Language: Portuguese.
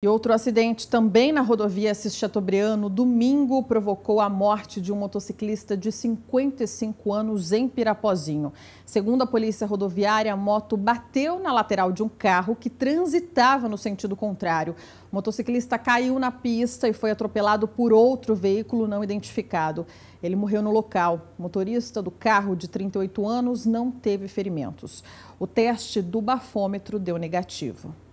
E outro acidente também na rodovia Assis Chateaubriand, domingo, provocou a morte de um motociclista de 55 anos em Pirapozinho. Segundo a polícia rodoviária, a moto bateu na lateral de um carro que transitava no sentido contrário. O motociclista caiu na pista e foi atropelado por outro veículo não identificado. Ele morreu no local. O motorista do carro, de 38 anos, não teve ferimentos. O teste do bafômetro deu negativo.